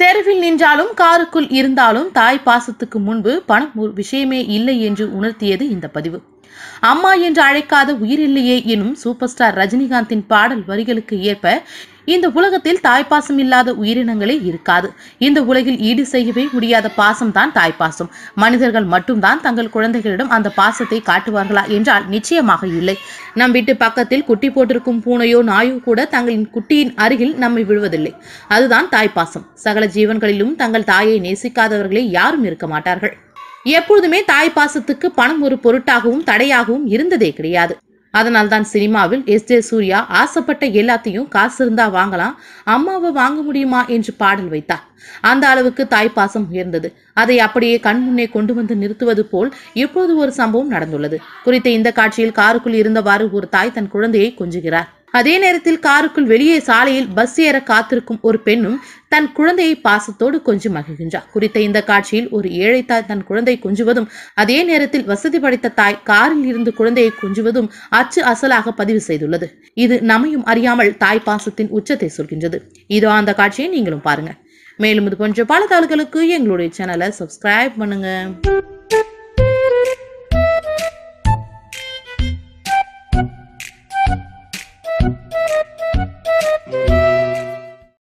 தெருவில் நின்றாலும் காருக்குள் இருந்தாலும் தாய் பாசத்துக்கு முன்பு பணம் ஒரு விஷயமே இல்லை என்று உணர்த்தியது இந்த பதிவு அம்மா என்று அழைக்காத உயிரில்லையே எனும் சூப்பர் ஸ்டார் ரஜினிகாந்தின் பாடல் வரிகளுக்கு ஏற்ப இந்த உலகத்தில் தாய்ப்பாசம் இல்லாத உயிரினங்களே இருக்காது இந்த உலகில் ஈடு செய்யவே முடியாத பாசம் தான் தாய்ப்பாசம் மனிதர்கள் மட்டும்தான் தங்கள் குழந்தைகளிடம் அந்த பாசத்தை காட்டுவார்களா என்றால் நிச்சயமாக இல்லை நம் வீட்டு பக்கத்தில் குட்டி போட்டிருக்கும் பூனையோ நாயோ கூட தங்களின் குட்டியின் அருகில் நம்மை விழுவதில்லை அதுதான் தாய்ப்பாசம் சகல ஜீவன்களிலும் தங்கள் தாயை நேசிக்காதவர்களே யாரும் இருக்க மாட்டார்கள் எப்பொழுதுமே தாய் பாசத்துக்கு பணம் ஒரு பொருட்டாகவும் தடையாகவும் இருந்ததே கிடையாது அதனால்தான் சினிமாவில் எஸ் ஜே சூர்யா ஆசைப்பட்ட எல்லாத்தையும் காசு இருந்தா வாங்கலாம் அம்மாவை வாங்க முடியுமா என்று பாடல் வைத்தார் அந்த அளவுக்கு தாய் பாசம் உயர்ந்தது அதை அப்படியே கண் முன்னே கொண்டு வந்து நிறுத்துவது போல் இப்போது ஒரு சம்பவம் நடந்துள்ளது குறித்த இந்த காட்சியில் காருக்குள் இருந்தவாறு ஒரு தாய் தன் குழந்தையை கொஞ்சுகிறார் அதே நேரத்தில் காருக்குள் வெளியே சாலையில் பஸ் ஏற காத்திருக்கும் ஒரு பெண்ணும் தன் குழந்தையை பாசத்தோடு கொஞ்சம் மகிழ்கின்றார் குறித்த இந்த காட்சியில் ஒரு ஏழை தாய் தன் குழந்தை கொஞ்சுவதும் அதே நேரத்தில் வசதி படைத்த தாய் காரில் இருந்து குழந்தையை கொஞ்சுவதும் அச்சு அசலாக பதிவு செய்துள்ளது இது நம்மையும் அறியாமல் தாய் பாசத்தின் உச்சத்தை சொல்கின்றது இதோ அந்த காட்சியை நீங்களும் பாருங்க மேலும் இது போன்ற பல தாள்களுக்கு எங்களுடைய சேனலை சப்ஸ்கிரைப் பண்ணுங்க